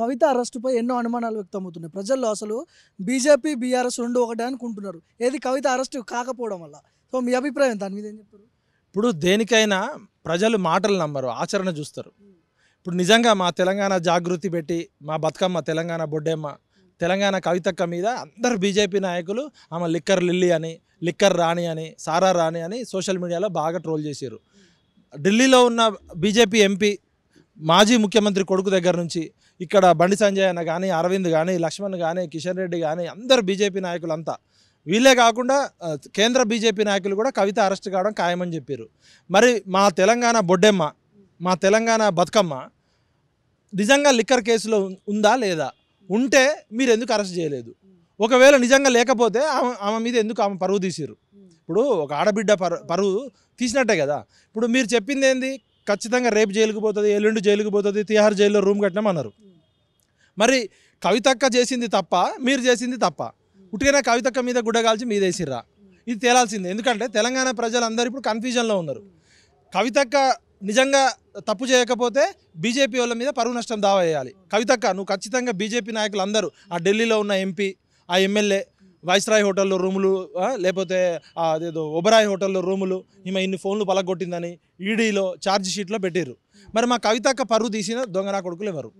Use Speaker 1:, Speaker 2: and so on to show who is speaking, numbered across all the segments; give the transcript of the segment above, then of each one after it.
Speaker 1: కవిత అరెస్టుపై ఎన్నో అనుమానాలు వ్యక్తమవుతున్నాయి ప్రజల్లో అసలు బీజేపీ బీఆర్ఎస్ రెండు ఒకటే అనుకుంటున్నారు ఏది కవిత అరెస్ట్ కాకపోవడం వల్ల సో మీ అభిప్రాయం దాని మీద ఏం చెప్తారు
Speaker 2: ఇప్పుడు దేనికైనా ప్రజలు మాటలు నమ్మరు ఆచరణ చూస్తారు ఇప్పుడు నిజంగా మా తెలంగాణ జాగృతి పెట్టి మా బతుకమ్మ తెలంగాణ బొడ్డెమ్మ తెలంగాణ కవితక్క మీద అందరు బీజేపీ నాయకులు ఆమె లిక్కర్ లిల్లీ అని లిక్కర్ రాణి అని సారా రాణి అని సోషల్ మీడియాలో బాగా ట్రోల్ చేశారు ఢిల్లీలో ఉన్న బీజేపీ ఎంపీ మాజీ ముఖ్యమంత్రి కొడుకు దగ్గర నుంచి ఇక్కడ బండి సంజయ్ అన్న కానీ అరవింద్ కానీ లక్ష్మణ్ కానీ కిషన్ రెడ్డి కానీ అందరు బీజేపీ నాయకులంతా వీళ్ళే కాకుండా కేంద్ర బీజేపీ నాయకులు కూడా కవిత అరెస్ట్ కావడం ఖాయమని చెప్పారు మరి మా తెలంగాణ బొడ్డెమ్మ మా తెలంగాణ బతుకమ్మ నిజంగా లిక్కర్ కేసులో ఉందా లేదా ఉంటే మీరు ఎందుకు అరెస్ట్ చేయలేదు ఒకవేళ నిజంగా లేకపోతే ఆమె ఆమె మీద ఎందుకు ఆమె పరువు తీసిరు ఇప్పుడు ఒక ఆడబిడ్డ పరువు తీసినట్టే కదా ఇప్పుడు మీరు చెప్పింది ఏంది ఖచ్చితంగా రేపు జైలుకు పోతుంది ఎల్లుండి జైలుకు పోతుంది తిహార్ జైల్లో రూమ్ కట్టినామన్నారు మరి కవితక్క చేసింది తప్ప మీరు చేసింది తప్ప ఉట్టిన కవితక్క మీద గుడ్డగాల్చి మీదేసిర్రా ఇది తేలాల్సిందే ఎందుకంటే తెలంగాణ ప్రజలందరూ ఇప్పుడు కన్ఫ్యూజన్లో ఉన్నారు కవితక్క నిజంగా తప్పు చేయకపోతే బీజేపీ వాళ్ళ మీద పరువు నష్టం దావా వేయాలి కవితక్క నువ్వు ఖచ్చితంగా బీజేపీ నాయకులు అందరూ ఆ ఢిల్లీలో ఉన్న ఎంపీ ఆ ఎమ్మెల్యే వైస్రాయ్ హోటల్లో రూములు లేకపోతే అదేదో ఒబరాయ్ హోటల్లో రూములు ఈమె ఇన్ని ఫోన్లు పలగొట్టిందని ఈడీలో ఛార్జ్ షీట్లో పెట్టారు మరి మా కవితక్క పరువు తీసిన దొంగనా కొడుకులు ఎవరు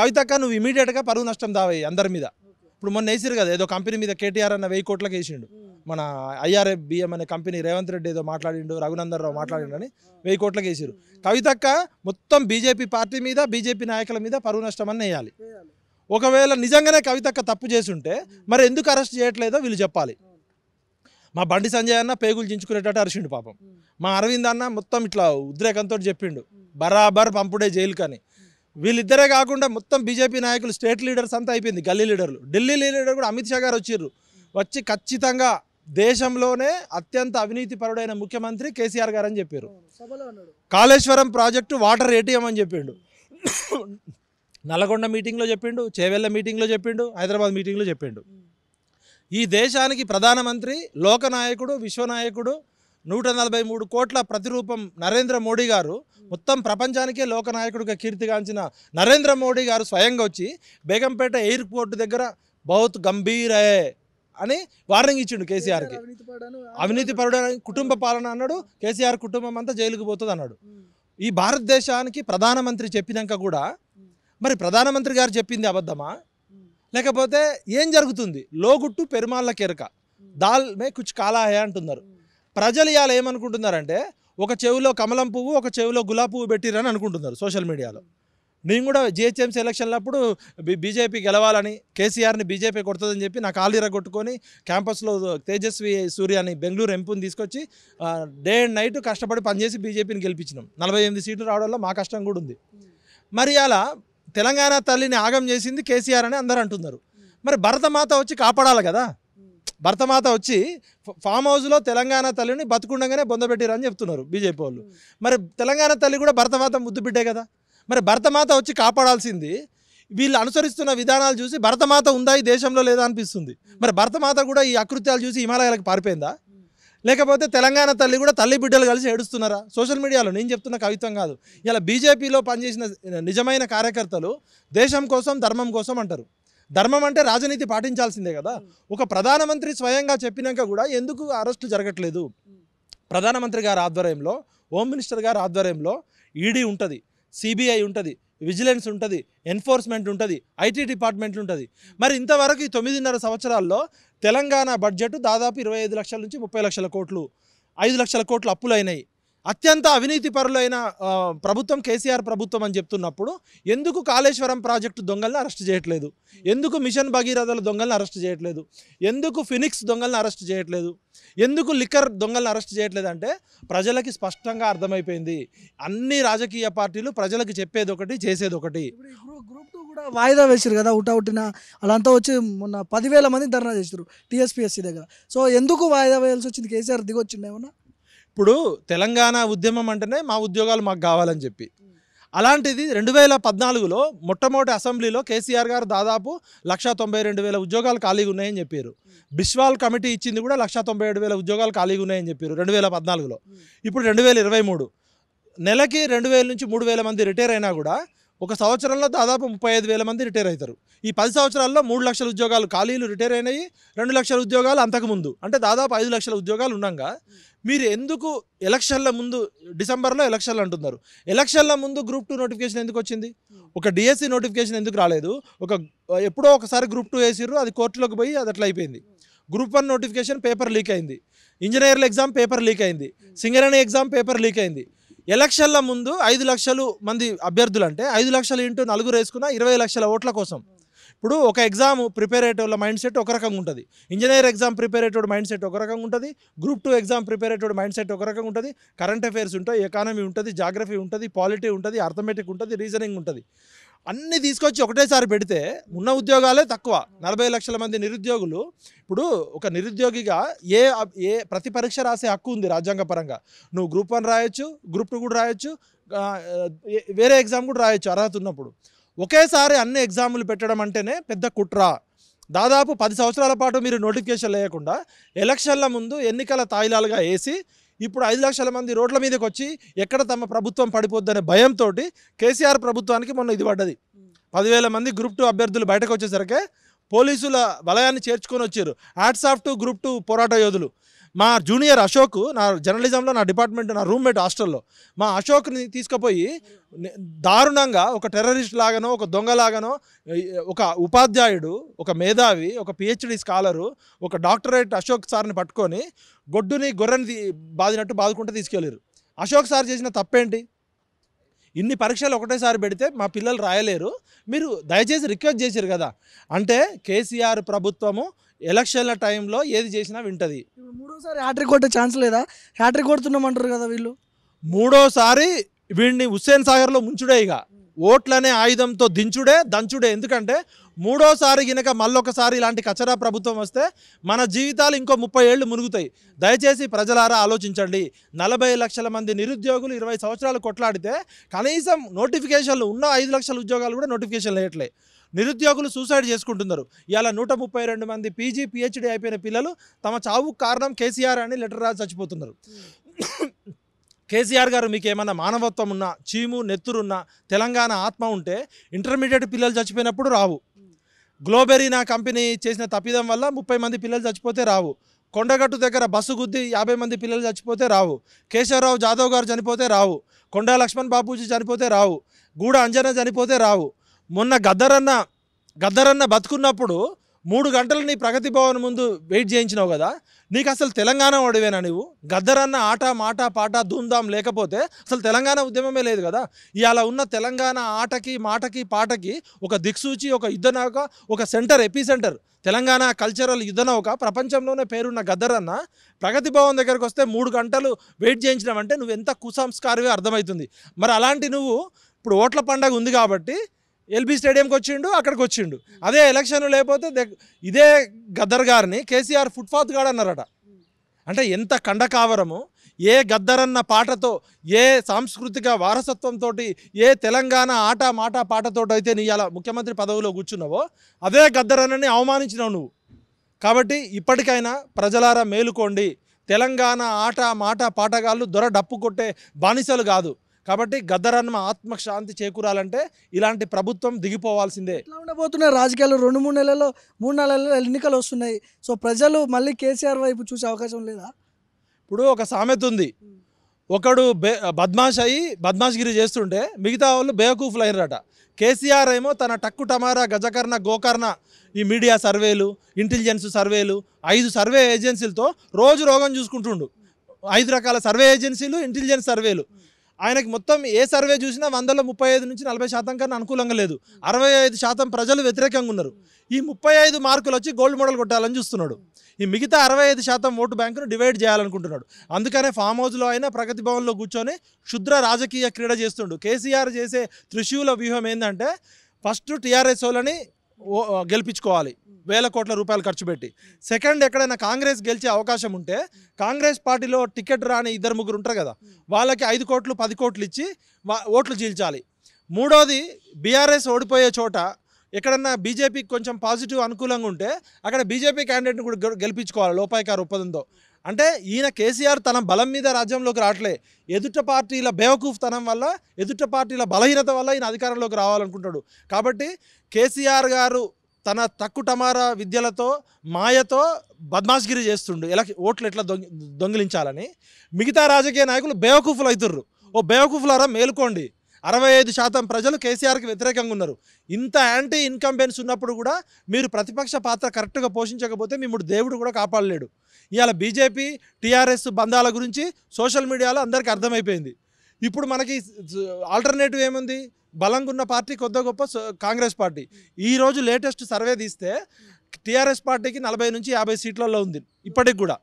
Speaker 2: కవితక్క నువ్వు ఇమీడియట్గా పరువు నష్టం దావే అందరి మీద ఇప్పుడు మొన్న వేసారు కదా ఏదో కంపెనీ మీద కేటీఆర్ అన్న వెయ్యి కోట్లకు వేసిండు మన ఐఆర్ఎఫ్ బిఎం అనే కంపెనీ రేవంత్ రెడ్డి ఏదో మాట్లాడిండు రఘునందర్ రావు మాట్లాడిండు అని వెయ్యి కోట్లకు వేసారు కవితక్క మొత్తం బీజేపీ పార్టీ మీద బీజేపీ నాయకుల మీద పరువు నష్టం అని వేయాలి ఒకవేళ నిజంగానే కవితక్క తప్పు చేసుంటే మరి ఎందుకు అరెస్ట్ చేయట్లేదో వీళ్ళు చెప్పాలి మా బండి సంజయ్ అన్న పేగులు చించుకునేటట్టు అరిచిండు పాపం మా అరవింద్ అన్న మొత్తం ఇట్లా ఉద్రేకంతో చెప్పిండు బరాబర్ పంపుడే జైలు కానీ వీళ్ళిద్దరే కాకుండా మొత్తం బీజేపీ నాయకులు స్టేట్ లీడర్స్ అంతా అయిపోయింది గల్లీ లీడర్లు ఢిల్లీ లీడర్ కూడా అమిత్ షా గారు వచ్చిర్రు వచ్చి ఖచ్చితంగా దేశంలోనే అత్యంత అవినీతి పరుడైన ముఖ్యమంత్రి కేసీఆర్ గారు అని చెప్పారు కాళేశ్వరం ప్రాజెక్టు వాటర్ ఏటీఎం అని చెప్పిండు నల్గొండ మీటింగ్లో చెప్పిండు చేవెళ్ళ మీటింగ్లో చెప్పిండు హైదరాబాద్ మీటింగ్లో చెప్పిండు ఈ దేశానికి ప్రధానమంత్రి లోకనాయకుడు విశ్వనాయకుడు నూట నలభై మూడు కోట్ల ప్రతిరూపం నరేంద్ర మోడీ గారు మొత్తం ప్రపంచానికే లోకనాయకుడిగా కీర్తిగాంచిన నరేంద్ర మోడీ గారు స్వయంగా వచ్చి బేగంపేట ఎయిర్పోర్ట్ దగ్గర బహుత్ గంభీరే అని వార్నింగ్ ఇచ్చిండు కేసీఆర్కి అవినీతి పరుడు కుటుంబ పాలన అన్నాడు కేసీఆర్ కుటుంబం అంతా జైలుకు పోతుంది అన్నాడు ఈ భారతదేశానికి ప్రధానమంత్రి చెప్పినాక కూడా మరి ప్రధానమంత్రి గారు చెప్పింది అబద్ధమా లేకపోతే ఏం జరుగుతుంది లోగుట్టు పెరుమాళ్ళ కెరక దాల్ మే కుచ్ కాలాహే అంటున్నారు ప్రజలు ఇవాళ ఏమనుకుంటున్నారంటే ఒక చెవిలో కమలం పువ్వు ఒక చెవిలో గులాబీ పువ్వు పెట్టిరని అనుకుంటున్నారు సోషల్ మీడియాలో నేను కూడా జిహెచ్ఎంసీ ఎలక్షన్లప్పుడు బీజేపీ గెలవాలని కేసీఆర్ని బీజేపీ కొడుతుందని చెప్పి నా కాలు కొట్టుకొని క్యాంపస్లో తేజస్వి సూర్యాని బెంగళూరు ఎంపుని తీసుకొచ్చి డే అండ్ నైట్ కష్టపడి పనిచేసి బీజేపీని గెలిపించినాం నలభై ఎనిమిది సీట్లు రావడంలో మా కష్టం కూడా ఉంది మరి అలా తెలంగాణ తల్లిని ఆగం చేసింది కేసీఆర్ అని అందరు అంటున్నారు మరి భరతమాత వచ్చి కాపాడాలి కదా భరతమాత వచ్చి ఫామ్ హౌస్లో తెలంగాణ తల్లిని బతుకుండగానే బొందబెట్టిరని చెప్తున్నారు బీజేపీ వాళ్ళు మరి తెలంగాణ తల్లి కూడా భరతమాత బిడ్డే కదా మరి భరతమాత వచ్చి కాపాడాల్సింది వీళ్ళు అనుసరిస్తున్న విధానాలు చూసి భరతమాత ఉందా ఈ దేశంలో లేదా అనిపిస్తుంది మరి భరతమాత కూడా ఈ అకృత్యాలు చూసి హిమాలయాలకు పారిపోయిందా లేకపోతే తెలంగాణ తల్లి కూడా తల్లి బిడ్డలు కలిసి ఏడుస్తున్నారా సోషల్ మీడియాలో నేను చెప్తున్న కవిత్వం కాదు ఇలా బీజేపీలో పనిచేసిన నిజమైన కార్యకర్తలు దేశం కోసం ధర్మం కోసం అంటారు ధర్మం అంటే రాజనీతి పాటించాల్సిందే కదా ఒక ప్రధానమంత్రి స్వయంగా చెప్పినాక కూడా ఎందుకు అరెస్టు జరగట్లేదు ప్రధానమంత్రి గారి ఆధ్వర్యంలో హోమ్ మినిస్టర్ గారి ఆధ్వర్యంలో ఈడీ ఉంటుంది సిబిఐ ఉంటుంది విజిలెన్స్ ఉంటుంది ఎన్ఫోర్స్మెంట్ ఉంటుంది ఐటీ డిపార్ట్మెంట్ ఉంటుంది మరి ఇంతవరకు ఈ తొమ్మిదిన్నర సంవత్సరాల్లో తెలంగాణ బడ్జెట్ దాదాపు ఇరవై ఐదు లక్షల నుంచి ముప్పై లక్షల కోట్లు ఐదు లక్షల కోట్లు అప్పులైనాయి అత్యంత అవినీతి పరులైన ప్రభుత్వం కేసీఆర్ ప్రభుత్వం అని చెప్తున్నప్పుడు ఎందుకు కాళేశ్వరం ప్రాజెక్టు దొంగలను అరెస్ట్ చేయట్లేదు ఎందుకు మిషన్ భగీరథల దొంగలను అరెస్ట్ చేయట్లేదు ఎందుకు ఫినిక్స్ దొంగలను అరెస్ట్ చేయట్లేదు ఎందుకు లిక్కర్ దొంగలను అరెస్ట్ చేయట్లేదు అంటే ప్రజలకి స్పష్టంగా అర్థమైపోయింది అన్ని రాజకీయ పార్టీలు ప్రజలకు చెప్పేది ఒకటి చేసేది ఒకటి
Speaker 1: గ్రూప్ టూ కూడా వాయిదా వేసారు కదా ఉటౌటిన వాళ్ళంతా వచ్చి మొన్న పదివేల మంది ధర్నా చేశారు టీఎస్పీఎస్సీ దగ్గర సో ఎందుకు వాయిదా వేయాల్సి వచ్చింది కేసీఆర్ దిగొచ్చిందేమన్నా ఇప్పుడు
Speaker 2: తెలంగాణ ఉద్యమం అంటేనే మా ఉద్యోగాలు మాకు కావాలని చెప్పి అలాంటిది రెండు వేల పద్నాలుగులో మొట్టమొదటి అసెంబ్లీలో కేసీఆర్ గారు దాదాపు లక్షా తొంభై రెండు వేల ఉద్యోగాలు ఖాళీగా ఉన్నాయని చెప్పారు బిశ్వాల్ కమిటీ ఇచ్చింది కూడా లక్షా తొంభై ఏడు వేల ఉద్యోగాలు ఖాళీగా ఉన్నాయని చెప్పారు రెండు వేల పద్నాలుగులో ఇప్పుడు రెండు వేల ఇరవై మూడు నెలకి రెండు వేల నుంచి మూడు వేల మంది రిటైర్ అయినా కూడా ఒక సంవత్సరంలో దాదాపు ముప్పై ఐదు వేల మంది రిటైర్ అవుతారు ఈ పది సంవత్సరాల్లో మూడు లక్షల ఉద్యోగాలు ఖాళీలు రిటైర్ అయినాయి రెండు లక్షల ఉద్యోగాలు అంతకుముందు అంటే దాదాపు ఐదు లక్షల ఉద్యోగాలు ఉండగా మీరు ఎందుకు ఎలక్షన్ల ముందు డిసెంబర్లో ఎలక్షన్లు అంటున్నారు ఎలక్షన్ల ముందు గ్రూప్ టూ నోటిఫికేషన్ ఎందుకు వచ్చింది ఒక డిఎస్సి నోటిఫికేషన్ ఎందుకు రాలేదు ఒక ఎప్పుడో ఒకసారి గ్రూప్ టూ వేసిర్రు అది కోర్టులోకి పోయి అది అట్లా అయిపోయింది group one notification paper leak అయింది ఇంజనీర్ల ఎగ్జామ్ పేపర్ లీక్ అయింది సింగరేణి ఎగ్జామ్ పేపర్ లీక్ అయింది ఎలక్షన్ల ముందు ఐదు లక్షలు మంది అభ్యర్థులు అంటే ఐదు లక్షలు ఇంటూ నలుగురు వేసుకున్న ఇరవై లక్షల ఓట్ల కోసం ఇప్పుడు ఒక ఎగ్జామ్ ప్రిపేర్ అయ్యేటోళ్ళ మైండ్ సెట్ ఒక రకంగా ఉంటుంది ఇంజనీర్ ఎగ్జామ్ ప్రిపేర్ అయ్యేటోడు మైండ్ సెట్ ఒక రకంగా ఉంటుంది గ్రూప్ టూ ఎగ్జామ్ ప్రిపేర్ అయ్యేటోడు మైండ్ సెట్ ఒక రకంగా ఉంటుంది కరెంట్ అఫైర్స్ ఉంటాయి ఎకానమీ ఉంటుంది జాగ్రఫీ ఉంటుంది పాలిటీ ఉంటుంది అర్థమెటిక్ ఉంటుంది రీజనింగ్ ఉంటుంది అన్నీ తీసుకొచ్చి ఒకటేసారి పెడితే ఉన్న ఉద్యోగాలే తక్కువ నలభై లక్షల మంది నిరుద్యోగులు ఇప్పుడు ఒక నిరుద్యోగిగా ఏ ఏ ప్రతి పరీక్ష రాసే హక్కు ఉంది రాజ్యాంగపరంగా నువ్వు గ్రూప్ వన్ రాయొచ్చు గ్రూప్ టూ కూడా రాయొచ్చు వేరే ఎగ్జామ్ కూడా రాయొచ్చు అర్హత ఉన్నప్పుడు ఒకేసారి అన్ని ఎగ్జాములు పెట్టడం అంటేనే పెద్ద కుట్ర దాదాపు పది సంవత్సరాల పాటు మీరు నోటిఫికేషన్ లేకుండా ఎలక్షన్ల ముందు ఎన్నికల తాయిలాలుగా వేసి ఇప్పుడు ఐదు లక్షల మంది రోడ్ల మీదకి వచ్చి ఎక్కడ తమ ప్రభుత్వం పడిపోద్దనే భయంతో కేసీఆర్ ప్రభుత్వానికి మొన్న ఇది పడ్డది పదివేల మంది గ్రూప్ టూ అభ్యర్థులు బయటకు వచ్చేసరికి పోలీసుల వలయాన్ని చేర్చుకొని వచ్చారు hats off to group two పోరాట యోధులు మా జూనియర్ అశోక్ నా జర్నలిజంలో నా డిపార్ట్మెంట్ నా రూమ్మేట్ హాస్టల్లో మా అశోక్ని తీసుకుపోయి దారుణంగా ఒక టెర్రరిస్ట్ లాగానో ఒక దొంగలాగానో ఒక ఉపాధ్యాయుడు ఒక మేధావి ఒక పిహెచ్డి స్కాలరు ఒక డాక్టరేట్ అశోక్ సార్ని పట్టుకొని గొడ్డుని గొర్రెని బాదినట్టు బాదుకుంటూ తీసుకెళ్ళారు అశోక్ సార్ చేసిన తప్పేంటి ఇన్ని పరీక్షలు ఒకటేసారి పెడితే మా పిల్లలు రాయలేరు మీరు దయచేసి రిక్వెస్ట్ చేశారు కదా అంటే కేసీఆర్ ప్రభుత్వము ఎలక్షన్ల టైంలో ఏది చేసినా వింటది
Speaker 1: మూడోసారి హ్యాట్రిక్ కొట్టే ఛాన్స్ లేదా హ్యాట్రిక్
Speaker 2: కొడుతున్నామంటారు కదా వీళ్ళు మూడోసారి వీడిని హుస్సేన్ సాగర్లో ముంచుడే ఇక ఓట్లనే ఆయుధంతో దించుడే దంచుడే ఎందుకంటే మూడోసారి గినక మళ్ళొకసారి ఇలాంటి కచరా ప్రభుత్వం వస్తే మన జీవితాలు ఇంకో ముప్పై ఏళ్ళు మునుగుతాయి దయచేసి ప్రజలారా ఆలోచించండి నలభై లక్షల మంది నిరుద్యోగులు ఇరవై సంవత్సరాలు కొట్లాడితే కనీసం నోటిఫికేషన్లు ఉన్న ఐదు లక్షల ఉద్యోగాలు కూడా నోటిఫికేషన్లు వేయట్లే నిరుద్యోగులు సూసైడ్ చేసుకుంటున్నారు ఇలా నూట ముప్పై రెండు మంది పీజీ పిహెచ్డీ అయిపోయిన పిల్లలు తమ చావుకు కారణం కేసీఆర్ అని లెటర్ రాసి చచ్చిపోతున్నారు కేసీఆర్ గారు మీకు ఏమన్నా మానవత్వం ఉన్నా చీము నెత్తురున్న తెలంగాణ ఆత్మ ఉంటే ఇంటర్మీడియట్ పిల్లలు చచ్చిపోయినప్పుడు రావు గ్లోబెరీనా కంపెనీ చేసిన తప్పిదం వల్ల ముప్పై మంది పిల్లలు చచ్చిపోతే రావు కొండగట్టు దగ్గర బస్సు గుద్ది యాభై మంది పిల్లలు చచ్చిపోతే రావు కేశవరావు జాదవ్ గారు చనిపోతే రావు కొండా లక్ష్మణ్ బాబూజీ చనిపోతే రావు గూడ అంజన చనిపోతే రావు మొన్న గద్దరన్న గద్దరన్న బతుకున్నప్పుడు మూడు గంటలు నీ ప్రగతి భవన్ ముందు వెయిట్ చేయించినావు కదా నీకు అసలు తెలంగాణ వాడివేనా నువ్వు గద్దరన్న ఆట మాట పాట ధూమ్ధాం లేకపోతే అసలు తెలంగాణ ఉద్యమమే లేదు కదా ఇలా ఉన్న తెలంగాణ ఆటకి మాటకి పాటకి ఒక దిక్సూచి ఒక యుద్ధ నౌక ఒక centre AP centre Telangana cultural యుద్ధ నౌక ప్రపంచంలోనే పేరున్న గద్దరన్న ప్రగతి భవన్ దగ్గరకు వస్తే మూడు గంటలు వెయిట్ చేయించినావంటే నువ్వు ఎంత కుసంస్కారవే అర్థమవుతుంది మరి అలాంటి నువ్వు ఇప్పుడు ఓట్ల పండగ ఉంది కాబట్టి ఎల్బీ స్టేడియంకి వచ్చిండు అక్కడికి వచ్చిండు అదే ఎలక్షన్ లేకపోతే ఇదే గద్దర్ గారిని కేసీఆర్ ఫుట్పాత్ గాడు అన్నారట అంటే ఎంత కండకావరము ఏ గద్దర్ అన్న పాటతో ఏ సాంస్కృతిక వారసత్వంతో ఏ తెలంగాణ ఆట మాట పాటతో అయితే నీ అలా ముఖ్యమంత్రి పదవిలో కూర్చున్నావో అదే అన్నని అవమానించినావు నువ్వు కాబట్టి ఇప్పటికైనా ప్రజలారా మేలుకోండి తెలంగాణ ఆట మాట పాటగాళ్ళు దొర డప్పు కొట్టే బానిసలు కాదు కాబట్టి గద్దరన్న ఆత్మశాంతి చేకూరాలంటే ఇలాంటి ప్రభుత్వం దిగిపోవాల్సిందే
Speaker 1: ఇట్లా ఉండబోతున్నాయి రాజకీయాలు రెండు మూడు నెలల్లో మూడు నెలల్లో ఎన్నికలు వస్తున్నాయి సో ప్రజలు మళ్ళీ కేసీఆర్ వైపు చూసే అవకాశం లేదా ఇప్పుడు ఒక సామెత ఉంది ఒకడు బే
Speaker 2: బద్మాష్ అయ్యి బద్మాష్గిరి చేస్తుంటే మిగతా వాళ్ళు బేవకూఫ్లు అయినరట కేసీఆర్ ఏమో తన టక్కు టమారా గజకర్ణ గోకర్ణ ఈ మీడియా సర్వేలు ఇంటెలిజెన్స్ సర్వేలు ఐదు సర్వే ఏజెన్సీలతో రోజు రోగం చూసుకుంటుండు ఐదు రకాల సర్వే ఏజెన్సీలు ఇంటెలిజెన్స్ సర్వేలు ఆయనకి మొత్తం ఏ సర్వే చూసినా వందల ముప్పై ఐదు నుంచి నలభై శాతం కన్నా అనుకూలంగా లేదు అరవై ఐదు శాతం ప్రజలు వ్యతిరేకంగా ఉన్నారు ఈ ముప్పై ఐదు మార్కులు వచ్చి గోల్డ్ మెడల్ కొట్టాలని చూస్తున్నాడు ఈ మిగతా అరవై ఐదు శాతం ఓటు బ్యాంకును డివైడ్ చేయాలనుకుంటున్నాడు అందుకనే ఫామ్ హౌస్లో అయినా ప్రగతి భవన్లో కూర్చొని క్షుద్ర రాజకీయ క్రీడ చేస్తుండు కేసీఆర్ చేసే త్రిశూల వ్యూహం ఏంటంటే ఫస్ట్ టీఆర్ఎస్ వాళ్ళని గెలిపించుకోవాలి వేల కోట్ల రూపాయలు ఖర్చు పెట్టి సెకండ్ ఎక్కడైనా కాంగ్రెస్ గెలిచే అవకాశం ఉంటే కాంగ్రెస్ పార్టీలో టికెట్ రాని ఇద్దరు ముగ్గురు ఉంటారు కదా వాళ్ళకి ఐదు కోట్లు పది కోట్లు ఇచ్చి ఓట్లు చీల్చాలి మూడోది బీఆర్ఎస్ ఓడిపోయే చోట ఎక్కడన్నా బీజేపీకి కొంచెం పాజిటివ్ అనుకూలంగా ఉంటే అక్కడ బీజేపీ క్యాండిడేట్ని కూడా గెలిపించుకోవాలి లోపాయికారు ఒప్పందంతో అంటే ఈయన కేసీఆర్ తన బలం మీద రాజ్యంలోకి రావట్లే ఎదుట పార్టీల బేవకూఫ్తనం వల్ల ఎదుట పార్టీల బలహీనత వల్ల ఈయన అధికారంలోకి రావాలనుకుంటాడు కాబట్టి కేసీఆర్ గారు తన తక్కు విద్యలతో మాయతో బద్మాష్గిరి చేస్తుండు ఎలా ఓట్లు ఎట్లా దొంగిలించాలని మిగతా రాజకీయ నాయకులు బేవకూఫులు అవుతుర్రు ఓ బేవకూఫులారా మేలుకోండి అరవై ఐదు శాతం ప్రజలు కేసీఆర్కి వ్యతిరేకంగా ఉన్నారు ఇంత యాంటీ ఇన్కంబెన్స్ ఉన్నప్పుడు కూడా మీరు ప్రతిపక్ష పాత్ర కరెక్ట్గా పోషించకపోతే మీ దేవుడు కూడా కాపాడలేడు ఇవాళ బీజేపీ టీఆర్ఎస్ బంధాల గురించి సోషల్ మీడియాలో అందరికీ అర్థమైపోయింది ఇప్పుడు మనకి ఆల్టర్నేటివ్ ఏముంది బలంగా ఉన్న పార్టీ కొద్ది గొప్ప కాంగ్రెస్ పార్టీ ఈరోజు లేటెస్ట్ సర్వే తీస్తే టీఆర్ఎస్ పార్టీకి నలభై నుంచి యాభై సీట్లలో ఉంది ఇప్పటికి కూడా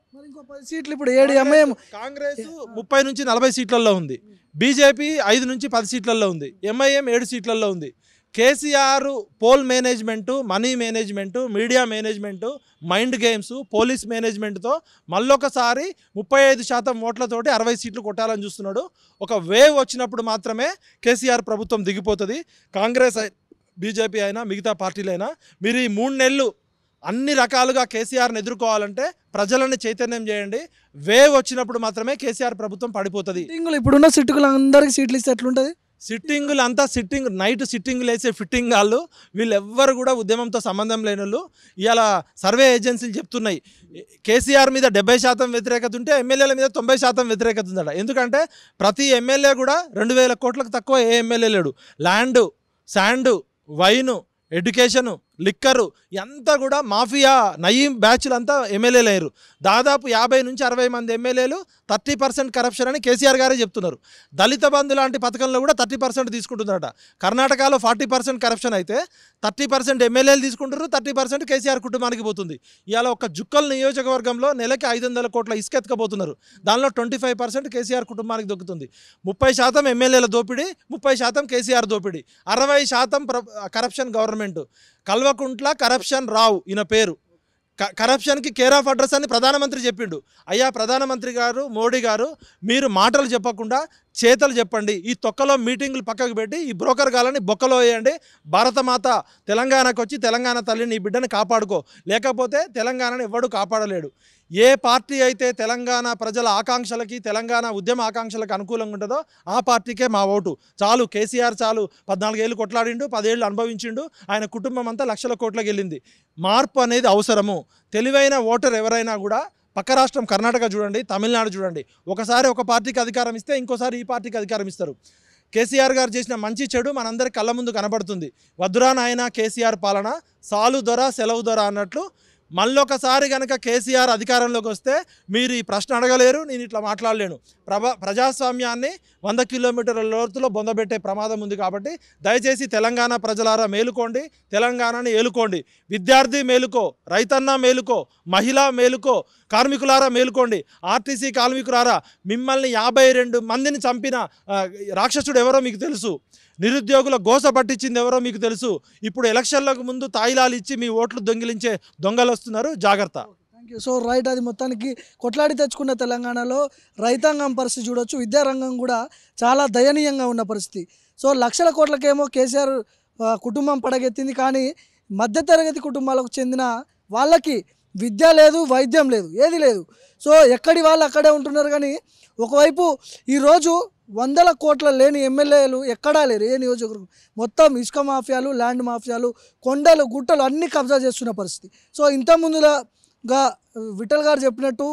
Speaker 1: సీట్లు ఇప్పుడు ఏడు ఎంఐఎం కాంగ్రెస్
Speaker 2: ముప్పై నుంచి నలభై సీట్లలో ఉంది బీజేపీ ఐదు నుంచి పది సీట్లలో ఉంది ఎంఐఎం ఏడు సీట్లలో ఉంది KCR poll management money management media management mind games police మేనేజ్మెంట్తో మళ్ళొకసారి ముప్పై ఐదు శాతం ఓట్లతోటి అరవై సీట్లు కొట్టాలని చూస్తున్నాడు ఒక వేవ్ వచ్చినప్పుడు మాత్రమే కేసీఆర్ ప్రభుత్వం దిగిపోతుంది కాంగ్రెస్ బీజేపీ అయినా మిగతా పార్టీలైనా మీరు ఈ మూడు నెలలు అన్ని రకాలుగా కేసీఆర్ని ఎదుర్కోవాలంటే ప్రజలను చైతన్యం చేయండి వేవ్ వచ్చినప్పుడు మాత్రమే కేసీఆర్ ప్రభుత్వం పడిపోతుంది ఇప్పుడున్న సిట్టుకులు అందరికి సీట్లు ఇస్తే ఎట్లుంటుంది సిట్టింగులు అంతా సిట్టింగ్ నైట్ సిట్టింగులు వేసే ఫిట్టింగ్ వాళ్ళు వీళ్ళెవ్వరు కూడా ఉద్యమంతో సంబంధం లేని వాళ్ళు ఇవాళ సర్వే ఏజెన్సీలు చెప్తున్నాయి కేసీఆర్ మీద డెబ్బై శాతం వ్యతిరేకత ఉంటే ఎమ్మెల్యేల మీద తొంభై శాతం వ్యతిరేకత ఉందట ఎందుకంటే ప్రతి ఎమ్మెల్యే కూడా రెండు వేల కోట్లకు తక్కువ ఏ ఎమ్మెల్యే లేడు land sand wine education liquor అంతా కూడా మాఫియా నయీం బ్యాచ్లు అంతా ఎమ్మెల్యేలు అయ్యారు దాదాపు యాభై నుంచి అరవై మంది ఎమ్మెల్యేలు థర్టీ పర్సెంట్ కరప్షన్ అని కేసీఆర్ గారే చెప్తున్నారు దళిత బంధు లాంటి పథకంలో కూడా థర్టీ పర్సెంట్ తీసుకుంటున్నారట కర్ణాటకలో ఫార్టీ పర్సెంట్ కరప్షన్ అయితే థర్టీ పర్సెంట్ ఎమ్మెల్యేలు తీసుకుంటారు థర్టీ పర్సెంట్ కేసీఆర్ కుటుంబానికి పోతుంది ఇవాళ ఒక జుక్కల్ నియోజకవర్గంలో నెలకి ఐదు వందల కోట్ల ఇసుకెత్తకపోతున్నారు దానిలో ట్వంటీ ఫైవ్ పర్సెంట్ కేసీఆర్ కుటుంబానికి దొక్కుతుంది ముప్పై శాతం ఎమ్మెల్యేల దోపిడీ ముప్పై శాతం కేసీఆర్ దోపిడీ అరవై శాతం corruption government Kalvakuntla corruption corruption Rao ఈయన పేరు కరప్షన్కి కేర్ ఆఫ్ అడ్రస్ అని ప్రధానమంత్రి చెప్పిండు అయ్యా ప్రధానమంత్రి గారు మోడీ గారు మీరు మాటలు చెప్పకుండా చేతలు చెప్పండి ఈ తొక్కలో మీటింగ్లు పక్కకు పెట్టి ఈ బ్రోకర్ గాలని బొక్కలో వేయండి భారతమాత తెలంగాణకు వచ్చి తెలంగాణ తల్లిని ఈ బిడ్డను కాపాడుకో లేకపోతే తెలంగాణను ఎవడు కాపాడలేడు ఏ పార్టీ అయితే తెలంగాణ ప్రజల ఆకాంక్షలకి తెలంగాణ ఉద్యమ ఆకాంక్షలకు అనుకూలంగా ఉంటుందో ఆ పార్టీకే మా ఓటు చాలు కేసీఆర్ చాలు పద్నాలుగేళ్ళు కొట్లాడిండు పదేళ్ళు అనుభవించిండు ఆయన కుటుంబం అంతా లక్షల కోట్లకు వెళ్ళింది మార్పు అనేది అవసరము తెలివైన ఓటర్ ఎవరైనా కూడా పక్క రాష్ట్రం కర్ణాటక చూడండి తమిళనాడు చూడండి ఒకసారి ఒక పార్టీకి అధికారం ఇస్తే ఇంకోసారి ఈ పార్టీకి అధికారం ఇస్తారు కేసీఆర్ గారు చేసిన మంచి చెడు మనందరి కళ్ళ ముందు కనబడుతుంది వద్దురా నాయన కేసీఆర్ పాలన సాలు దొర సెలవు దొర అన్నట్లు మళ్ళొకసారి కనుక కేసీఆర్ అధికారంలోకి వస్తే మీరు ఈ ప్రశ్న అడగలేరు నేను ఇట్లా మాట్లాడలేను ప్రభా ప్రజాస్వామ్యాన్ని వంద కిలోమీటర్ల లోతులో బొందబెట్టే ప్రమాదం ఉంది కాబట్టి దయచేసి తెలంగాణ ప్రజలారా మేలుకోండి తెలంగాణని ఏలుకోండి విద్యార్థి మేలుకో రైతన్న మేలుకో మహిళ మేలుకో కార్మికులారా మేలుకోండి ఆర్టీసీ కార్మికులారా మిమ్మల్ని యాభై రెండు మందిని చంపిన రాక్షసుడు ఎవరో మీకు తెలుసు నిరుద్యోగుల గోస పట్టించింది ఎవరో మీకు తెలుసు ఇప్పుడు ఎలక్షన్లకు ముందు తాయిలాలు ఇచ్చి మీ ఓట్లు దొంగిలించే దొంగలు వస్తున్నారు జాగ్రత్త
Speaker 1: సో రైట్ అది మొత్తానికి కొట్లాడి తెచ్చుకున్న తెలంగాణలో రైతాంగం పరిస్థితి చూడొచ్చు విద్యారంగం కూడా చాలా దయనీయంగా ఉన్న పరిస్థితి సో లక్షల కోట్లకేమో కేసీఆర్ కుటుంబం పడగెత్తింది కానీ మధ్యతరగతి కుటుంబాలకు చెందిన వాళ్ళకి విద్య లేదు వైద్యం లేదు ఏది లేదు సో ఎక్కడి వాళ్ళు అక్కడే ఉంటున్నారు కానీ ఒకవైపు ఈరోజు వందల కోట్ల లేని ఎమ్మెల్యేలు ఎక్కడా లేరు ఏ నియోజకవర్గం మొత్తం ఇసుక మాఫియాలు ల్యాండ్ మాఫియాలు కొండలు గుట్టలు అన్నీ కబ్జా చేస్తున్న పరిస్థితి సో ఇంత ముందులా గా విఠల్ గారు చెప్పినట్టు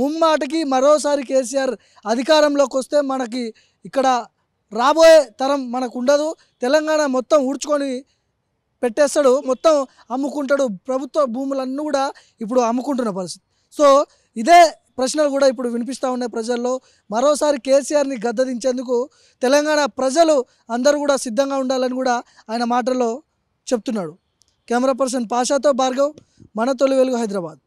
Speaker 1: ముమ్మాటకి మరోసారి కేసీఆర్ అధికారంలోకి వస్తే మనకి ఇక్కడ రాబోయే తరం మనకు ఉండదు తెలంగాణ మొత్తం ఊడ్చుకొని పెట్టేస్తాడు మొత్తం అమ్ముకుంటాడు ప్రభుత్వ భూములన్నీ కూడా ఇప్పుడు అమ్ముకుంటున్న పరిస్థితి సో ఇదే ప్రశ్నలు కూడా ఇప్పుడు వినిపిస్తూ ఉన్నాయి ప్రజల్లో మరోసారి కేసీఆర్ని గద్దదించేందుకు తెలంగాణ ప్రజలు అందరూ కూడా సిద్ధంగా ఉండాలని కూడా ఆయన మాటల్లో చెప్తున్నాడు కెమెరా పర్సన్ పాషాతో భార్గవ్ మన తొలి వెలుగు హైదరాబాద్